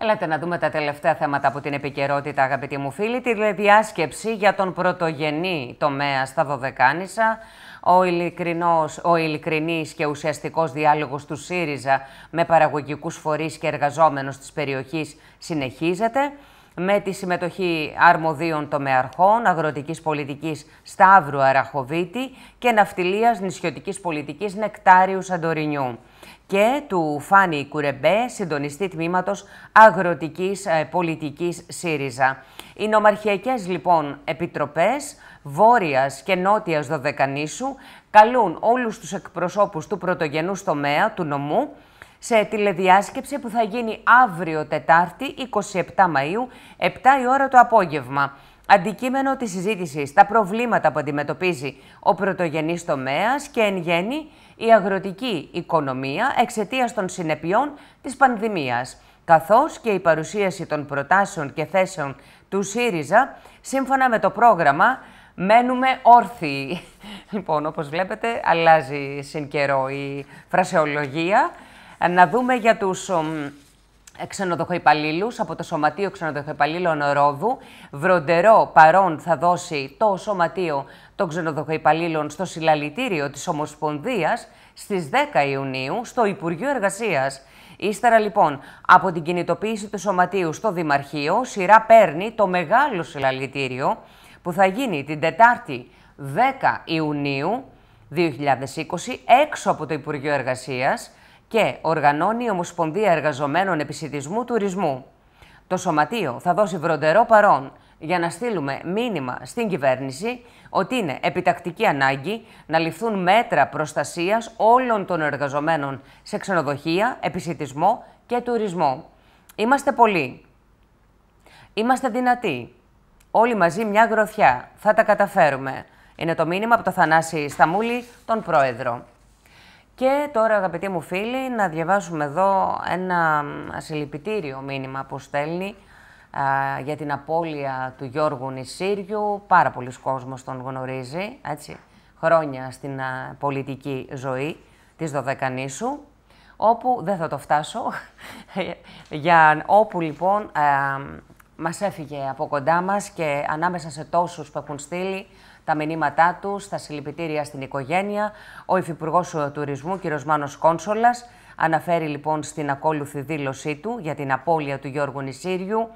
Ελάτε να δούμε τα τελευταία θέματα από την επικαιρότητα, αγαπητοί μου φίλοι. Τη διάσκεψη για τον πρωτογενή τομέα στα Δωδεκάνησα. Ο, ειλικρινός, ο ειλικρινής και ουσιαστικός διάλογος του ΣΥΡΙΖΑ με παραγωγικούς φορείς και εργαζόμενους της περιοχής συνεχίζεται με τη συμμετοχή αρμοδίων τομεαρχών, αγροτικής πολιτικής Σταύρου Αραχοβίτη και ναυτιλίας νησιωτικής πολιτικής Νεκτάριου Σαντορινιού και του Φάνη Κουρεμπέ, συντονιστή τμήματος αγροτικής ε, πολιτικής ΣΥΡΙΖΑ. Οι νομαρχιακές λοιπόν επιτροπές Βόρειας και Νότιας Δωδεκανήσου καλούν όλους τους εκπροσώπους του πρωτογενούς τομέα του νομού σε τηλεδιάσκεψη που θα γίνει αύριο Τετάρτη 27 Μαΐου, 7 η ώρα το απόγευμα. Αντικείμενο της συζήτησης, τα προβλήματα που αντιμετωπίζει ο πρωτογενής τομέας και εν γέννη η αγροτική οικονομία εξαιτίας των συνεπειών της πανδημίας, καθώς και η παρουσίαση των προτάσεων και θέσεων του ΣΥΡΙΖΑ, σύμφωνα με το πρόγραμμα «Μένουμε όρθιοι». Λοιπόν, όπως βλέπετε, αλλάζει συν καιρό η φρασεολογία. Να δούμε για τους ξενοδοχοϊπαλλήλους από το Σωματείο Ξενοδοχοϊπαλλήλων Ρόδου. Βροντερό παρόν θα δώσει το Σωματείο των Ξενοδοχοϊπαλλήλων στο συλλαλητήριο της Ομοσπονδίας στις 10 Ιουνίου στο Υπουργείο Εργασίας. Ύστερα λοιπόν από την κινητοποίηση του Σωματείου στο Δημαρχείο, σειρά παίρνει το μεγάλο συλλαλητήριο που θα γίνει την Τετάρτη 10 Ιουνίου 2020 έξω από το Υπουργείο Εργασίας και οργανώνει η Ομοσπονδία Εργαζομένων Επισητισμού Τουρισμού. Το Σωματείο θα δώσει βροντερό παρόν για να στείλουμε μήνυμα στην κυβέρνηση ότι είναι επιτακτική ανάγκη να ληφθούν μέτρα προστασίας όλων των εργαζομένων σε ξενοδοχεία, επισητισμό και τουρισμό. Είμαστε πολλοί. Είμαστε δυνατοί. Όλοι μαζί μια γροθιά. Θα τα καταφέρουμε. Είναι το μήνυμα από το Θανάση Σταμούλη, τον Πρόεδρο. Και τώρα, αγαπητοί μου φίλοι, να διαβάσουμε εδώ ένα συλληπιτήριο μήνυμα που στέλνει για την απώλεια του Γιώργου Νησίριου. Πάρα πολλοί κόσμος τον γνωρίζει, έτσι, χρόνια στην πολιτική ζωή της Δωδεκανήσου, όπου δεν θα το φτάσω, για όπου λοιπόν α, μας έφυγε από κοντά μας και ανάμεσα σε τόσους που έχουν στείλει τα μηνύματά τους, στα συλληπιτήρια στην οικογένεια. Ο Υφυπουργός Τουρισμού, κ. Μάνος Κόνσολας, αναφέρει λοιπόν στην ακόλουθη δήλωσή του για την απώλεια του Γιώργου Νησίριου.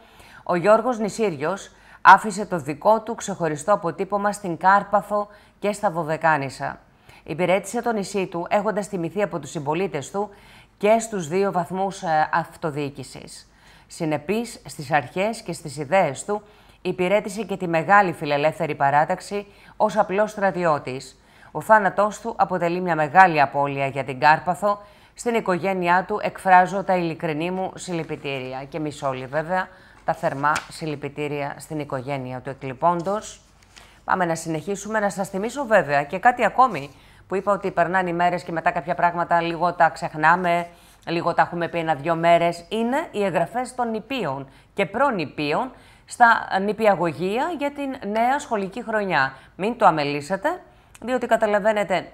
Ο Γιώργος Νησύριο άφησε το δικό του ξεχωριστό αποτύπωμα στην Κάρπαθο και στα Δωδεκάνησα. Υπηρέτησε το νησί του έχοντας τιμηθεί από τους συμπολίτες του και στους δύο βαθμούς ε, αυτοδιοίκησης. Συνεπής στις αρχές και στις ιδέες του, υπηρέτησε και τη μεγάλη φιλελεύθερη παράταξη ως απλός στρατιώτης. Ο θάνατός του αποτελεί μια μεγάλη απώλεια για την Κάρπαθο. Στην οικογένειά του εκφράζω τα ειλικρινή μου συλληπιτήρια. Και εμείς όλοι βέβαια τα θερμά συλληπιτήρια στην οικογένεια του εκλειπώντος. Πάμε να συνεχίσουμε. Να σας θυμίσω βέβαια και κάτι ακόμη που είπα ότι περνάνε οι μέρες και μετά κάποια πράγματα λίγο τα ξεχνάμε, λίγο τα έχουμε πει ένα-δυο μέρες, είναι οι εγγραφές των νηπίων και προνηπίων στα νηπιαγωγεία για την νέα σχολική χρονιά. Μην το αμελήσετε, διότι καταλαβαίνετε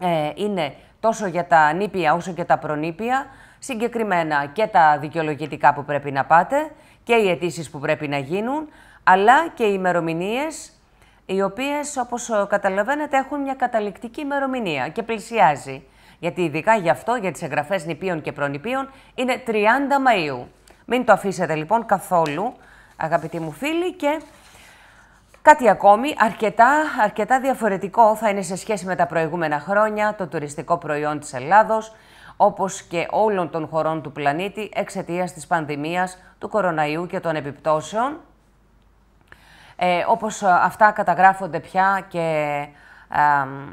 ε, είναι τόσο για τα νήπια όσο και τα προνήπια, συγκεκριμένα και τα δικαιολογητικά που πρέπει να πάτε και οι αιτήσεις που πρέπει να γίνουν, αλλά και οι ημερομηνίες οι οποίες, όπως ε, καταλαβαίνετε, έχουν μια καταληκτική ημερομηνία και πλησιάζει. Γιατί ειδικά γι' αυτό, για τις εγγραφές νηπίων και προνηπίων, είναι 30 Μαΐου. Μην το αφήσετε λοιπόν καθόλου αγαπητοί μου φίλοι και κάτι ακόμη αρκετά, αρκετά διαφορετικό θα είναι σε σχέση με τα προηγούμενα χρόνια το τουριστικό προϊόν της Ελλάδος όπως και όλων των χωρών του πλανήτη εξαιτίας της πανδημίας του κοροναϊού και των επιπτώσεων ε, όπως αυτά καταγράφονται πια και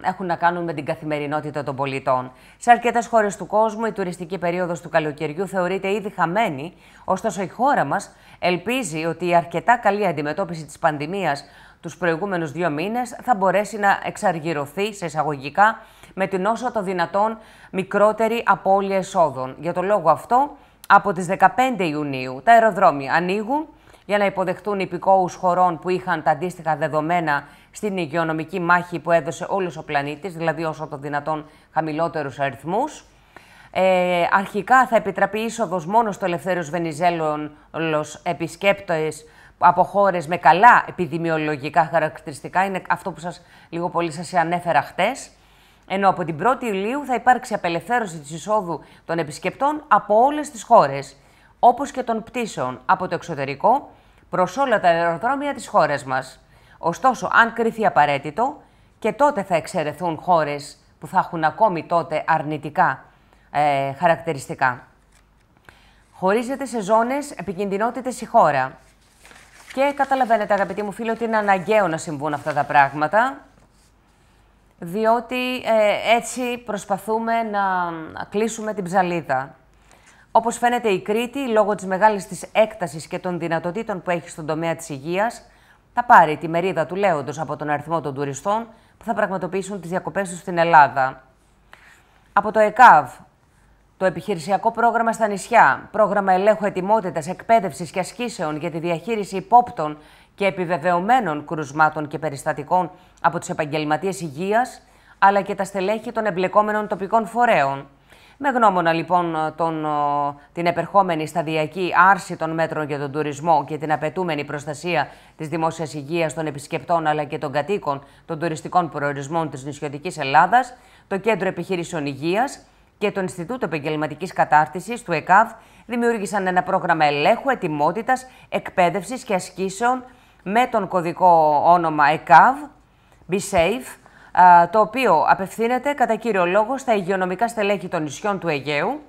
έχουν να κάνουν με την καθημερινότητα των πολιτών. Σε αρκετές χώρες του κόσμου, η τουριστική περίοδος του καλοκαιριού θεωρείται ήδη χαμένη, ωστόσο η χώρα μας ελπίζει ότι η αρκετά καλή αντιμετώπιση της πανδημίας τους προηγούμενους δύο μήνες θα μπορέσει να εξαργυρωθεί σε εισαγωγικά με την όσο το δυνατόν μικρότερη απώλεια εσόδων. Για τον λόγο αυτό, από τις 15 Ιουνίου τα αεροδρόμια ανοίγουν για να υποδεχτούν υπηκόους χωρών που είχαν τα αντίστοιχα δεδομένα στην υγειονομική μάχη που έδωσε όλος ο πλανήτης, δηλαδή όσο το δυνατόν χαμηλότερους αριθμούς. Ε, αρχικά θα επιτραπεί είσοδος μόνο στο Ελευθέρω Βενιζέλο επισκέπτες από χώρες με καλά επιδημιολογικά χαρακτηριστικά. Είναι αυτό που σας λίγο πολύ σας ανέφερα χτες. Ενώ από την 1η Ιουλίου θα υπάρξει απελευθέρωση της εισόδου των επισκεπτών από όλες τις χώρες, όπως και των πτήσεων από το εξωτερικό προς όλα τα αεροδρόμια της χώρας μας. Ωστόσο, αν κρυθεί απαραίτητο, και τότε θα εξαιρεθούν χώρες που θα έχουν ακόμη τότε αρνητικά ε, χαρακτηριστικά. Χωρίζεται σε ζώνες επικινδυνότητες η χώρα. Και καταλαβαίνετε, αγαπητοί μου φίλοι, ότι είναι αναγκαίο να συμβούν αυτά τα πράγματα, διότι ε, έτσι προσπαθούμε να κλείσουμε την ψαλίδα. Όπως φαίνεται η Κρήτη, λόγω της μεγάλης της έκτασης και των δυνατοτήτων που έχει στον τομέα της υγείας, θα πάρει τη μερίδα του λέοντος από τον αριθμό των τουριστών που θα πραγματοποιήσουν τις διακοπές τους στην Ελλάδα. Από το ΕΚΑΒ, το επιχειρησιακό πρόγραμμα στα νησιά, πρόγραμμα ελέγχου ετοιμότητας, εκπαίδευσης και ασκήσεων για τη διαχείριση υπόπτων και επιβεβαιωμένων κρουσμάτων και περιστατικών από τους επαγγελματίες υγείας, αλλά και τα στελέχη των εμπλεκόμενων τοπικών φορέων. Με γνώμονα λοιπόν τον, την επερχόμενη σταδιακή άρση των μέτρων για τον τουρισμό και την απαιτούμενη προστασία της δημόσιας υγείας των επισκεπτών αλλά και των κατοίκων των τουριστικών προορισμών της νησιωτικής Ελλάδας, το Κέντρο Επιχειρήσεων Υγείας και το Ινστιτούτο Επαγγελματικής Κατάρτισης του ΕΚΑΒ δημιούργησαν ένα πρόγραμμα ελέγχου, ετοιμότητας, εκπαίδευσης και ασκήσεων με τον κωδικό όνομα ΕΚΑΒ. Be safe, το οποίο απευθύνεται κατά κύριο λόγο στα υγειονομικά στελέχη των νησιών του Αιγαίου,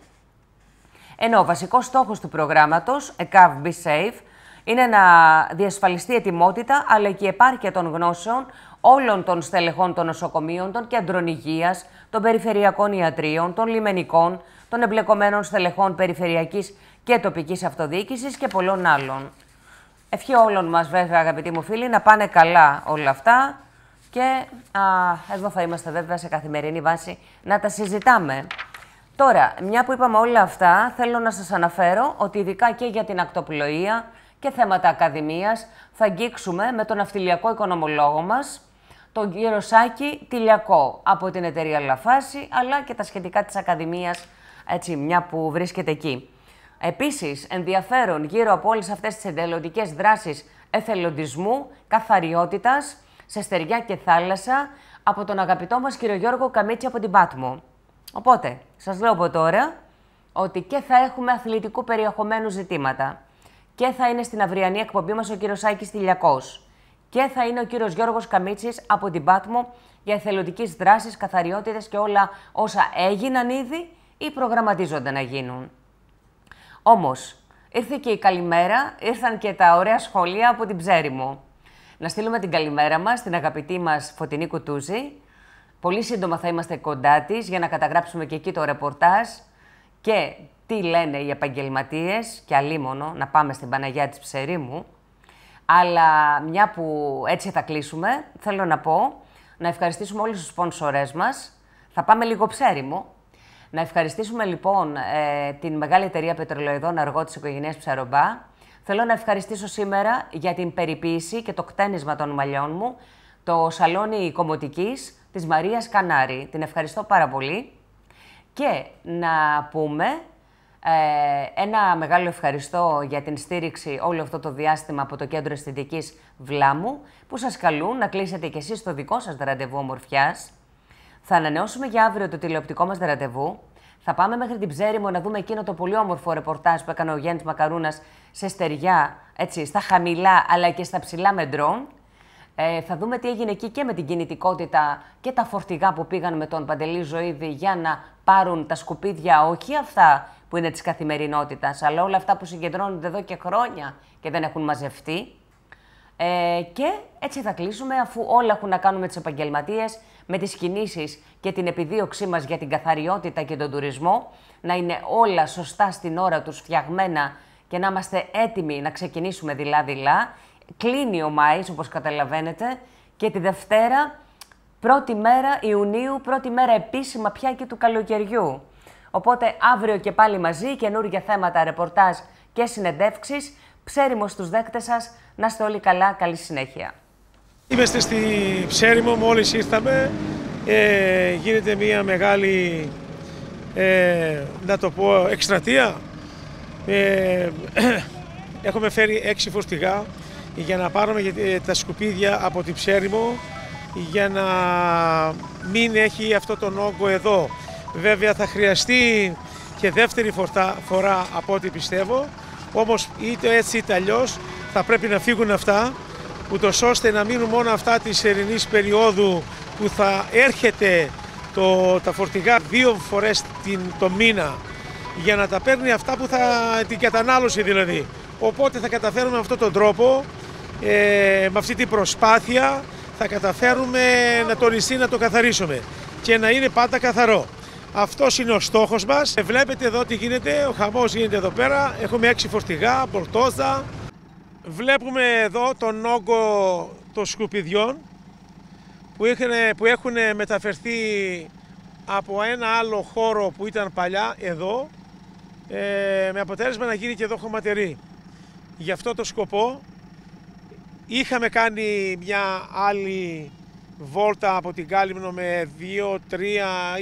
ενώ ο βασικός στόχος του προγράμματος, ECAV Be Safe, είναι να διασφαλιστεί ετοιμότητα αλλά και η επάρκεια των γνώσεων όλων των στελεχών των νοσοκομείων, των κέντρων υγείας, των περιφερειακών ιατρίων, των λιμενικών, των εμπλεκομένων στελεχών περιφερειακής και τοπικής αυτοδιοίκησης και πολλών άλλων. Ευχή όλων μας βέβαια αγαπητοί μου φίλοι να πάνε καλά όλα αυτά και α, εδώ θα είμαστε βέβαια σε καθημερινή βάση να τα συζητάμε. Τώρα, μια που είπαμε όλα αυτά, θέλω να σας αναφέρω ότι ειδικά και για την ακτοπλοεία και θέματα ακαδημίας θα αγγίξουμε με τον αυτιλιακό οικονομολόγο μας, τον κύριο Σάκη Τηλιακό από την εταιρεία Λαφάση, αλλά και τα σχετικά της Ακαδημίας, έτσι, μια που βρίσκεται εκεί. Επίσης, ενδιαφέρον γύρω από όλες αυτές τις εντελοντικές δράσεις εθελοντισμού, καθαριότητας, σε στεριά και θάλασσα από τον αγαπητό μας κύριο Γιώργο Καμίτσι από την Πάτμο. Οπότε, σας λέω από τώρα ότι και θα έχουμε αθλητικού περιεχομένου ζητήματα και θα είναι στην αυριανή εκπομπή μας ο κύριος Άκης Τηλιακός και θα είναι ο κύριος Γιώργος Καμίτσης από την Πάτμο για εθελοντικές δράσεις, καθαριότητες και όλα όσα έγιναν ήδη ή προγραμματίζονται να γίνουν. Όμως, ήρθε και η καλημέρα, ήρθαν και τα ωραία σχολεία από την ψέρη μου. Να στείλουμε την καλημέρα μας στην αγαπητή μας Φωτεινή Κουτούζη. Πολύ σύντομα θα είμαστε κοντά της για να καταγράψουμε και εκεί το ρεπορτάζ και τι λένε οι επαγγελματίες, και αλίμονο να πάμε στην Παναγιά της Ψερήμου. Αλλά μια που έτσι θα κλείσουμε, θέλω να πω να ευχαριστήσουμε όλους τους σπονσόρε μας. Θα πάμε λίγο μου. Να ευχαριστήσουμε λοιπόν ε, την μεγάλη εταιρεία πετρελαιοειδών αργό της οικογένειας Ψαρομπά, Θέλω να ευχαριστήσω σήμερα για την περιποίηση και το κτένισμα των μαλλιών μου το σαλόνι κομμωτικής της Μαρίας Κανάρη. Την ευχαριστώ πάρα πολύ. Και να πούμε ε, ένα μεγάλο ευχαριστώ για την στήριξη όλο αυτό το διάστημα από το Κέντρο Αισθητικής Βλάμου, που σας καλούν να κλείσετε και εσείς το δικό σας ραντεβού ομορφιάς. Θα ανανεώσουμε για αύριο το τηλεοπτικό μας ραντεβού, θα πάμε μέχρι την Ψέριμο να δούμε εκείνο το πολύ όμορφο ρεπορτάζ που έκανε ο Γιάννης Μακαρούνας σε στεριά, έτσι, στα χαμηλά αλλά και στα ψηλά με ντρόν. Ε, θα δούμε τι έγινε εκεί και με την κινητικότητα και τα φορτηγά που πήγαν με τον Παντελή Ζωήδη για να πάρουν τα σκουπίδια, όχι αυτά που είναι της καθημερινότητας, αλλά όλα αυτά που συγκεντρώνονται εδώ και χρόνια και δεν έχουν μαζευτεί. Ε, και έτσι θα κλείσουμε, αφού όλα έχουν να κάνουν με τις επαγγελματίες, με τις κινήσεις και την επιδίωξή μας για την καθαριότητα και τον τουρισμό, να είναι όλα σωστά στην ώρα τους, φτιαγμένα και να είμαστε έτοιμοι να ξεκινήσουμε δειλά-δειλά. Κλείνει ο Μάης, όπως καταλαβαίνετε, και τη Δευτέρα, πρώτη μέρα Ιουνίου, πρώτη μέρα επίσημα πια και του καλοκαιριού. Οπότε αύριο και πάλι μαζί, καινούργια θέματα, ρεπορτάζ και συνεντεύξεις. Ψέριμο στους δέκτες σας. Να είστε όλοι καλά. Καλή συνέχεια. Είμαστε στη Ψέριμο, μόλις ήρθαμε. Ε, γίνεται μια μεγάλη, ε, να το πω, εκστρατεία. Ε, έχουμε φέρει έξι φορτηγά για να πάρουμε ε, τα σκουπίδια από τη Ψέριμο για να μην έχει αυτό τον όγκο εδώ. Βέβαια θα χρειαστεί και δεύτερη φορά από ό,τι πιστεύω. Όμως είτε έτσι είτε αλλιώς θα πρέπει να φύγουν αυτά, ούτως ώστε να μείνουν μόνο αυτά της ερηνής περίοδου που θα έρχεται το, τα φορτηγά δύο φορές την, το μήνα για να τα παίρνει αυτά που θα την κατανάλωση δηλαδή. Οπότε θα καταφέρουμε με αυτόν τον τρόπο, ε, με αυτή την προσπάθεια, θα καταφέρουμε να το νησί να το καθαρίσουμε και να είναι πάντα καθαρό. Αυτός είναι ο στόχος μας. Ε, βλέπετε εδώ τι γίνεται. Ο χαμός γίνεται εδώ πέρα. Έχουμε έξι φορτηγά, πορτόζα. Βλέπουμε εδώ τον όγκο των σκουπιδιών που, που έχουν μεταφερθεί από ένα άλλο χώρο που ήταν παλιά εδώ ε, με αποτέλεσμα να γίνει και εδώ χωματερή. Γι' αυτό το σκοπό είχαμε κάνει μια άλλη βόλτα από την Κάλυμνο με δύο, 3,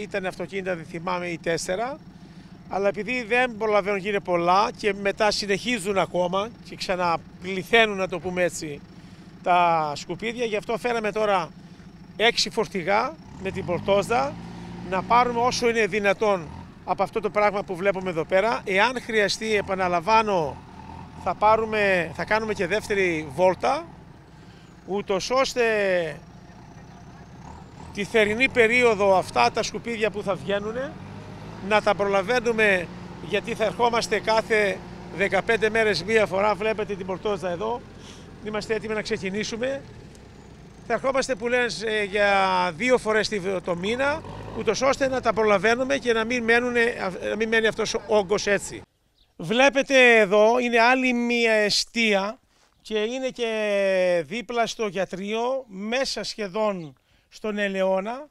ήταν αυτοκίνητα, δεν θυμάμαι, ή τέσσερα Αλλά επειδή δεν προλαβαίνουν γίνει πολλά και μετά συνεχίζουν ακόμα και ξαναπληθαίνουν, να το πούμε έτσι, τα σκουπίδια, γι' αυτό φέραμε τώρα έξι φορτηγά με την Πορτόζα να πάρουμε όσο είναι δυνατόν από αυτό το πράγμα που βλέπουμε εδώ πέρα. Εάν χρειαστεί, επαναλαμβάνω, θα, πάρουμε, θα κάνουμε και δεύτερη βόλτα, ούτως ώστε τη θερινή περίοδο αυτά τα σκουπίδια που θα βγαίνουν να τα προλαβαίνουμε γιατί θα ερχόμαστε κάθε 15 μέρες μία φορά, βλέπετε την πορτόζα εδώ, είμαστε έτοιμοι να ξεκινήσουμε. Θα ερχόμαστε που λένε για δύο φορές το μήνα, ούτως ώστε να τα προλαβαίνουμε και να μην, μένουν, να μην μένει αυτός ο όγκος έτσι. Βλέπετε εδώ, είναι άλλη μία αιστεία και είναι και δίπλα στο γιατρίο, μέσα σχεδόν στον Ελαιώνα,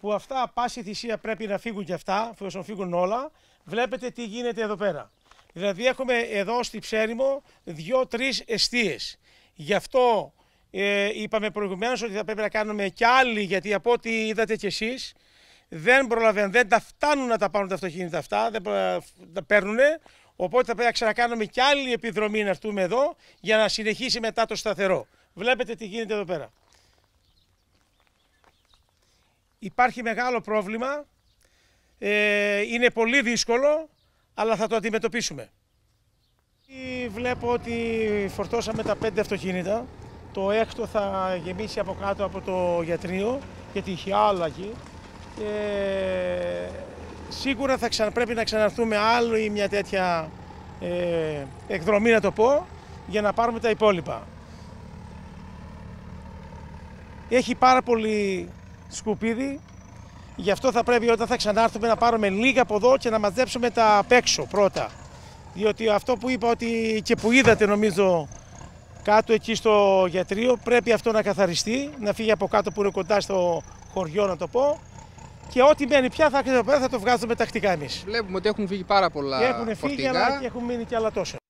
που αυτά πάση θυσία πρέπει να φύγουν και αυτά, εφόσον φύγουν όλα, βλέπετε τι γίνεται εδώ πέρα. Δηλαδή έχουμε εδώ στη Ψέριμο δύο-τρεις εστίες. Γι' αυτό ε, είπαμε προηγουμένως ότι θα πρέπει να κάνουμε κι άλλοι, γιατί από ό,τι είδατε κι εσείς, δεν προλαβαίνουν, δεν τα φτάνουν να τα πάρουν τα αυτοκίνητα αυτά, δεν τα παίρνουν. Οπότε θα πρέπει να ξανακάνουμε κι άλλη επιδρομή να έρθουμε εδώ για να συνεχίσει μετά το σταθερό. Βλέπετε τι γίνεται εδώ πέρα. Υπάρχει μεγάλο πρόβλημα, ε, είναι πολύ δύσκολο, αλλά θα το αντιμετωπίσουμε. Βλέπω ότι φορτώσαμε τα πέντε αυτοκίνητα. Το έκτο θα γεμίσει από κάτω από το γιατρείο, γιατί είχε άλλαγη. Ε, σίγουρα θα πρέπει να ξαναρθούμε άλλο ή μια τέτοια ε, εκδρομή, να το πω, για να πάρουμε τα υπόλοιπα. Έχει πάρα πολύ σκουπίδι. Γι' αυτό θα πρέπει όταν θα ξανάρθουμε να πάρουμε λίγα από εδώ και να μαζέψουμε τα απ' έξω πρώτα. Διότι αυτό που είπα ότι και που είδατε νομίζω κάτω εκεί στο γιατρείο πρέπει αυτό να καθαριστεί, να φύγει από κάτω που είναι κοντά στο χωριό να το πω και ό,τι μένει πια θα, θα το βγάζουμε τακτικά εμείς. Βλέπουμε ότι έχουν φύγει πάρα πολλά. έχουν φύγει, αλλά και έχουν μείνει και άλλα τόσο.